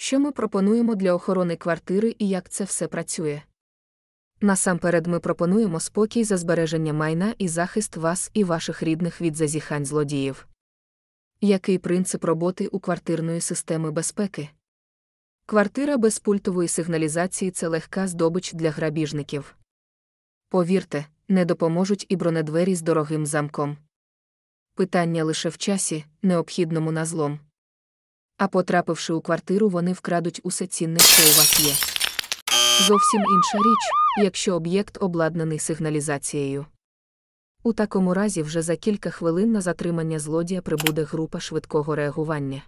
що ми пропонуємо для охорони квартири і як це все працює. Насамперед ми пропонуємо спокій за збереження майна і захист вас і ваших рідних від зазіхань злодіїв. Який принцип роботи у квартирної системи безпеки? Квартира без пультової сигналізації це легка здобич для грабіжників. Повірте, не допоможуть і бронедвері з дорогим замком. Питання лише в часі, необхідному на злом. А потрапивши у квартиру, вони вкрадуть усе цінне, що у вас є. Зовсім інша річ, якщо об'єкт обладнаний сигналізацією. У такому разі вже за кілька хвилин на затримання злодія прибуде група швидкого реагування.